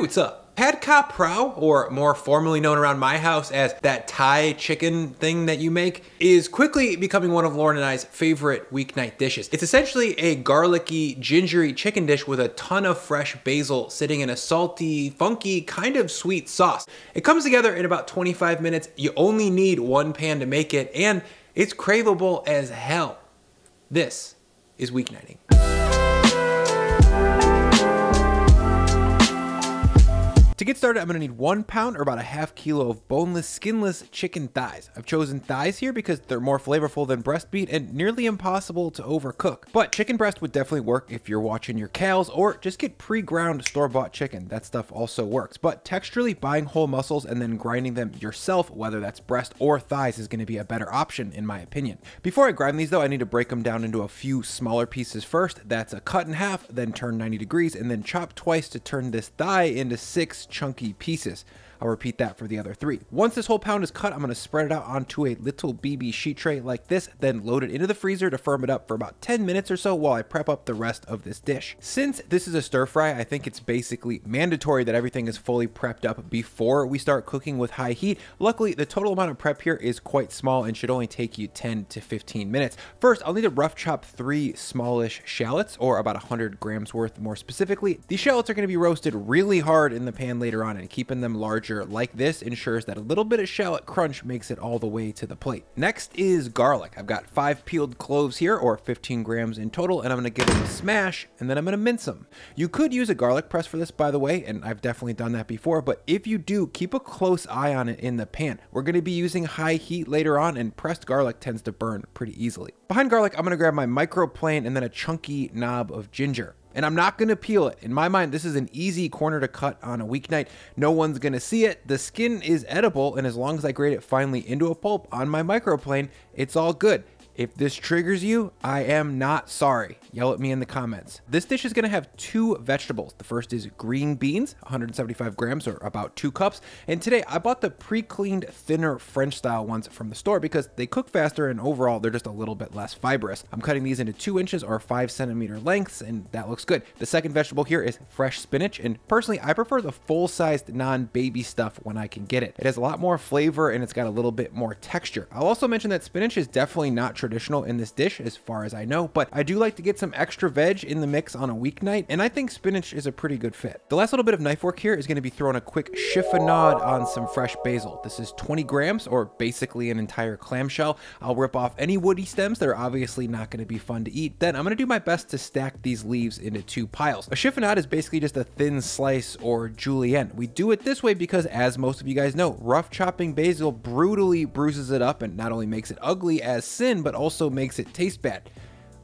what's up? Pad Ka Prao, or more formally known around my house as that Thai chicken thing that you make, is quickly becoming one of Lauren and I's favorite weeknight dishes. It's essentially a garlicky, gingery chicken dish with a ton of fresh basil sitting in a salty, funky, kind of sweet sauce. It comes together in about 25 minutes. You only need one pan to make it, and it's craveable as hell. This is weeknighting. To get started, I'm gonna need one pound or about a half kilo of boneless, skinless chicken thighs. I've chosen thighs here because they're more flavorful than breast meat and nearly impossible to overcook. But chicken breast would definitely work if you're watching your cows or just get pre-ground store-bought chicken. That stuff also works. But texturally buying whole muscles and then grinding them yourself, whether that's breast or thighs, is gonna be a better option in my opinion. Before I grind these though, I need to break them down into a few smaller pieces first. That's a cut in half, then turn 90 degrees, and then chop twice to turn this thigh into six chunky pieces. I'll repeat that for the other three. Once this whole pound is cut, I'm gonna spread it out onto a little BB sheet tray like this, then load it into the freezer to firm it up for about 10 minutes or so while I prep up the rest of this dish. Since this is a stir fry, I think it's basically mandatory that everything is fully prepped up before we start cooking with high heat. Luckily, the total amount of prep here is quite small and should only take you 10 to 15 minutes. First, I'll need to rough chop three smallish shallots or about 100 grams worth more specifically. These shallots are gonna be roasted really hard in the pan later on and keeping them larger like this ensures that a little bit of shallot crunch makes it all the way to the plate. Next is garlic. I've got five peeled cloves here or 15 grams in total and I'm gonna give them a smash and then I'm gonna mince them. You could use a garlic press for this by the way and I've definitely done that before but if you do keep a close eye on it in the pan. We're gonna be using high heat later on and pressed garlic tends to burn pretty easily. Behind garlic I'm gonna grab my microplane and then a chunky knob of ginger and I'm not going to peel it. In my mind, this is an easy corner to cut on a weeknight. No one's going to see it. The skin is edible, and as long as I grate it finely into a pulp on my microplane, it's all good. If this triggers you, I am not sorry. Yell at me in the comments. This dish is gonna have two vegetables. The first is green beans, 175 grams or about two cups. And today I bought the pre-cleaned thinner French style ones from the store because they cook faster and overall they're just a little bit less fibrous. I'm cutting these into two inches or five centimeter lengths and that looks good. The second vegetable here is fresh spinach. And personally, I prefer the full-sized non-baby stuff when I can get it. It has a lot more flavor and it's got a little bit more texture. I'll also mention that spinach is definitely not traditional traditional in this dish as far as I know, but I do like to get some extra veg in the mix on a weeknight, and I think spinach is a pretty good fit. The last little bit of knife work here is going to be throwing a quick chiffonade on some fresh basil. This is 20 grams, or basically an entire clamshell. I'll rip off any woody stems that are obviously not going to be fun to eat. Then I'm going to do my best to stack these leaves into two piles. A chiffonade is basically just a thin slice or julienne. We do it this way because as most of you guys know, rough chopping basil brutally bruises it up and not only makes it ugly as sin, but but also makes it taste bad,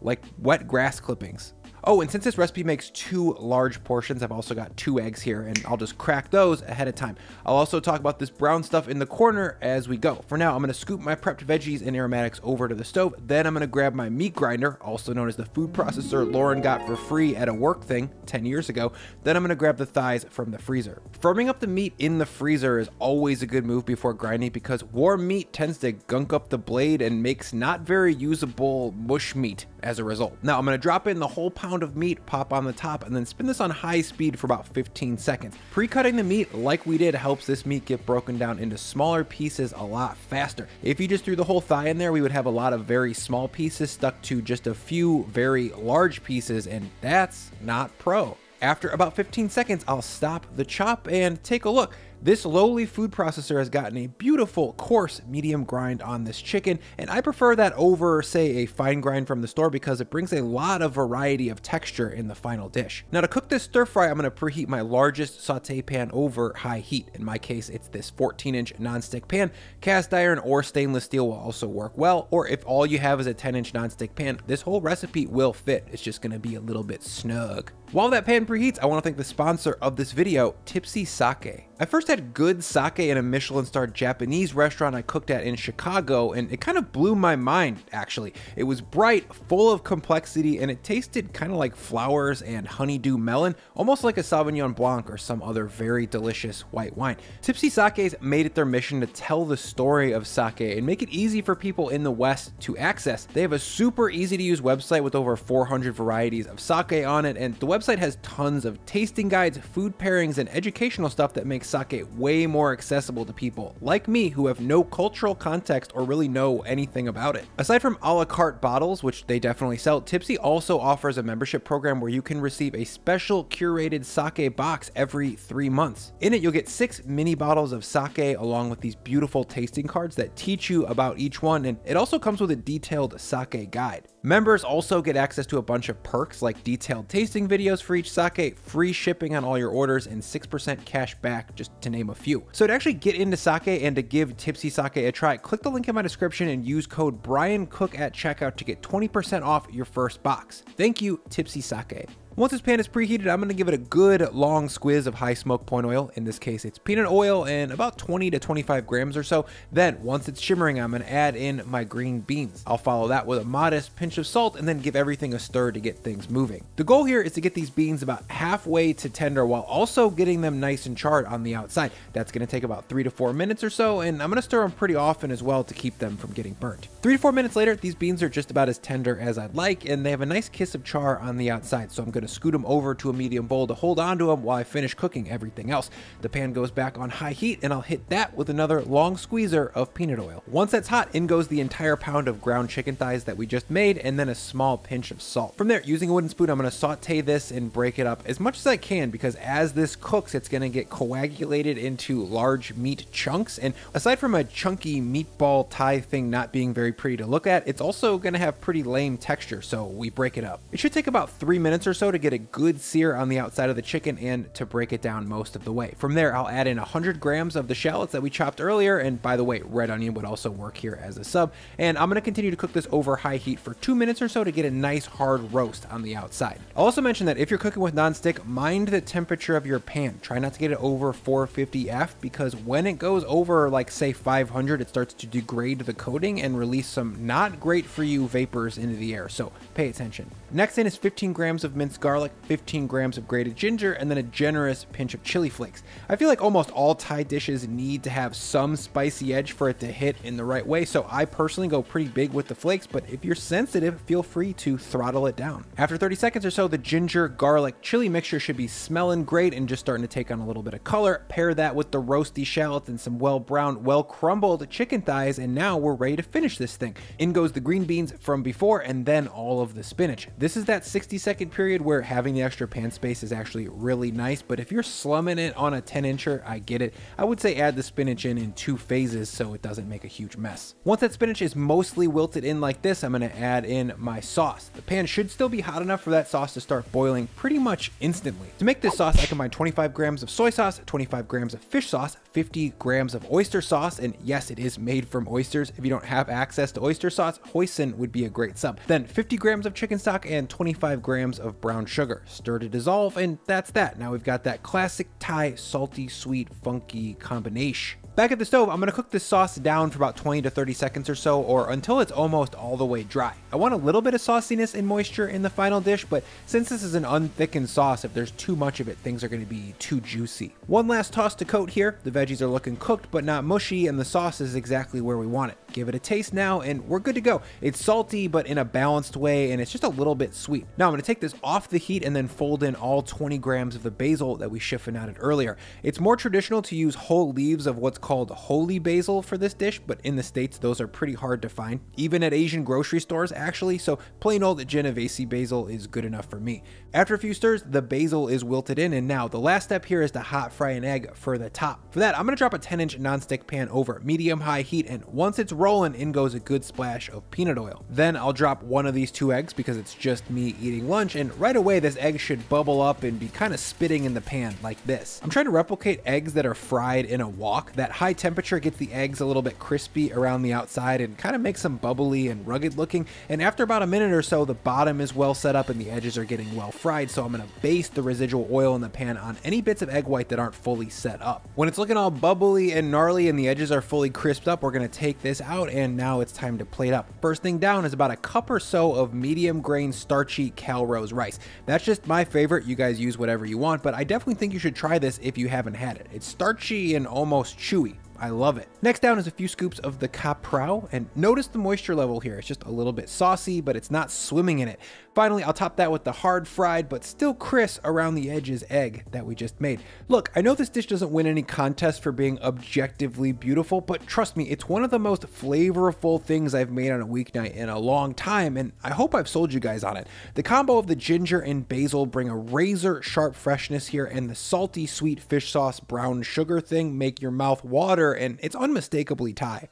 like wet grass clippings. Oh, and since this recipe makes two large portions, I've also got two eggs here and I'll just crack those ahead of time. I'll also talk about this brown stuff in the corner as we go. For now, I'm gonna scoop my prepped veggies and aromatics over to the stove. Then I'm gonna grab my meat grinder, also known as the food processor Lauren got for free at a work thing 10 years ago. Then I'm gonna grab the thighs from the freezer. Firming up the meat in the freezer is always a good move before grinding because warm meat tends to gunk up the blade and makes not very usable mush meat as a result. Now I'm gonna drop in the whole pie pound of meat pop on the top and then spin this on high speed for about 15 seconds. Pre-cutting the meat like we did helps this meat get broken down into smaller pieces a lot faster. If you just threw the whole thigh in there, we would have a lot of very small pieces stuck to just a few very large pieces and that's not pro. After about 15 seconds, I'll stop the chop and take a look. This lowly food processor has gotten a beautiful, coarse, medium grind on this chicken, and I prefer that over, say, a fine grind from the store because it brings a lot of variety of texture in the final dish. Now to cook this stir fry, I'm going to preheat my largest saute pan over high heat. In my case, it's this 14-inch nonstick pan. Cast iron or stainless steel will also work well, or if all you have is a 10-inch nonstick pan, this whole recipe will fit. It's just going to be a little bit snug. While that pan preheats, I want to thank the sponsor of this video, Tipsy Sake. I first had good sake in a Michelin star Japanese restaurant I cooked at in Chicago, and it kind of blew my mind, actually. It was bright, full of complexity, and it tasted kind of like flowers and honeydew melon, almost like a Sauvignon Blanc or some other very delicious white wine. Tipsy Sake's made it their mission to tell the story of sake and make it easy for people in the West to access. They have a super easy to use website with over 400 varieties of sake on it, and the website has tons of tasting guides, food pairings, and educational stuff that makes sake way more accessible to people like me who have no cultural context or really know anything about it. Aside from a la carte bottles, which they definitely sell, Tipsy also offers a membership program where you can receive a special curated sake box every three months. In it, you'll get six mini bottles of sake along with these beautiful tasting cards that teach you about each one, and it also comes with a detailed sake guide. Members also get access to a bunch of perks like detailed tasting videos for each sake, free shipping on all your orders, and 6% cash back, just to name a few. So to actually get into sake and to give Tipsy Sake a try, click the link in my description and use code BrianCook at checkout to get 20% off your first box. Thank you, Tipsy Sake. Once this pan is preheated, I'm going to give it a good long squiz of high smoke point oil. In this case, it's peanut oil and about 20 to 25 grams or so. Then once it's shimmering, I'm going to add in my green beans. I'll follow that with a modest pinch of salt and then give everything a stir to get things moving. The goal here is to get these beans about halfway to tender while also getting them nice and charred on the outside. That's going to take about three to four minutes or so, and I'm going to stir them pretty often as well to keep them from getting burnt. Three to four minutes later, these beans are just about as tender as I'd like, and they have a nice kiss of char on the outside, so I'm going to going to scoot them over to a medium bowl to hold onto them while I finish cooking everything else. The pan goes back on high heat and I'll hit that with another long squeezer of peanut oil. Once that's hot, in goes the entire pound of ground chicken thighs that we just made and then a small pinch of salt. From there, using a wooden spoon, I'm going to saute this and break it up as much as I can because as this cooks, it's going to get coagulated into large meat chunks. And aside from a chunky meatball Thai thing not being very pretty to look at, it's also going to have pretty lame texture, so we break it up. It should take about three minutes or so to to get a good sear on the outside of the chicken and to break it down most of the way. From there, I'll add in 100 grams of the shallots that we chopped earlier, and by the way, red onion would also work here as a sub, and I'm going to continue to cook this over high heat for two minutes or so to get a nice hard roast on the outside. I'll also mention that if you're cooking with nonstick, mind the temperature of your pan. Try not to get it over 450F because when it goes over like say 500, it starts to degrade the coating and release some not great for you vapors into the air, so pay attention. Next in is 15 grams of minced cloves, garlic, 15 grams of grated ginger, and then a generous pinch of chili flakes. I feel like almost all Thai dishes need to have some spicy edge for it to hit in the right way, so I personally go pretty big with the flakes, but if you're sensitive, feel free to throttle it down. After 30 seconds or so, the ginger, garlic, chili mixture should be smelling great and just starting to take on a little bit of color. Pair that with the roasty shallots and some well browned, well crumbled chicken thighs, and now we're ready to finish this thing. In goes the green beans from before and then all of the spinach. This is that 60 second period where having the extra pan space is actually really nice, but if you're slumming it on a 10 incher, I get it. I would say add the spinach in in two phases so it doesn't make a huge mess. Once that spinach is mostly wilted in like this, I'm gonna add in my sauce. The pan should still be hot enough for that sauce to start boiling pretty much instantly. To make this sauce, I combine 25 grams of soy sauce, 25 grams of fish sauce, 50 grams of oyster sauce. And yes, it is made from oysters. If you don't have access to oyster sauce, hoisin would be a great sub. Then 50 grams of chicken stock and 25 grams of brown sugar. Stir to dissolve, and that's that. Now we've got that classic Thai salty, sweet, funky combination. Back at the stove, I'm gonna cook this sauce down for about 20 to 30 seconds or so, or until it's almost all the way dry. I want a little bit of sauciness and moisture in the final dish, but since this is an unthickened sauce, if there's too much of it, things are going to be too juicy. One last toss to coat here. The veggies veggies are looking cooked but not mushy, and the sauce is exactly where we want it. Give it a taste now and we're good to go. It's salty, but in a balanced way, and it's just a little bit sweet. Now I'm gonna take this off the heat and then fold in all 20 grams of the basil that we chiffonaded earlier. It's more traditional to use whole leaves of what's called holy basil for this dish, but in the States, those are pretty hard to find, even at Asian grocery stores actually, so plain old Genovese basil is good enough for me. After a few stirs, the basil is wilted in, and now the last step here is to hot fry an egg for the top. For that, I'm gonna drop a 10 inch nonstick pan over medium high heat, and once it's raw, rolling, in goes a good splash of peanut oil. Then I'll drop one of these two eggs because it's just me eating lunch, and right away this egg should bubble up and be kind of spitting in the pan like this. I'm trying to replicate eggs that are fried in a wok. That high temperature gets the eggs a little bit crispy around the outside and kind of makes them bubbly and rugged looking, and after about a minute or so, the bottom is well set up and the edges are getting well fried, so I'm gonna baste the residual oil in the pan on any bits of egg white that aren't fully set up. When it's looking all bubbly and gnarly and the edges are fully crisped up, we're gonna take this out out and now it's time to plate up. First thing down is about a cup or so of medium grain starchy Calrose rice. That's just my favorite. You guys use whatever you want, but I definitely think you should try this if you haven't had it. It's starchy and almost chewy. I love it. Next down is a few scoops of the Caprao, and notice the moisture level here. It's just a little bit saucy, but it's not swimming in it. Finally, I'll top that with the hard fried, but still crisp around the edges egg that we just made. Look, I know this dish doesn't win any contest for being objectively beautiful, but trust me, it's one of the most flavorful things I've made on a weeknight in a long time, and I hope I've sold you guys on it. The combo of the ginger and basil bring a razor sharp freshness here, and the salty sweet fish sauce brown sugar thing make your mouth water and it's unmistakably Thai.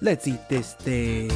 Let's eat this thing.